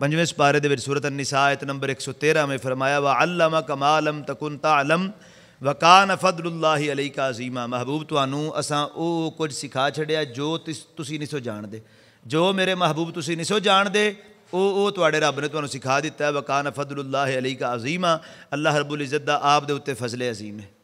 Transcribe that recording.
पंजे सपारे दूरत सूरत नंबर एक सौ तेरह में फरमाया व अल्लामा कमालम तकुन तालम वकान फदलुल्ला अली का अजीमा महबूब तू असा वो कुछ सिखा छड़िया जो तुसी नहीं सो जानते जो मेरे महबूब तुसी नहीं सो जानते वो ਉਹ रब ने ਨੇ सिखा ਸਿਖਾ वकान ਹੈ ਵਕਾਨ ਫਦਲੁல்லாਹ अजीमा अल्लाह ਅੱਲਾਹ इज्जत ਇੱਜ਼ਤ ਦਾ ਆਪ ਦੇ ਉੱਤੇ अजीम है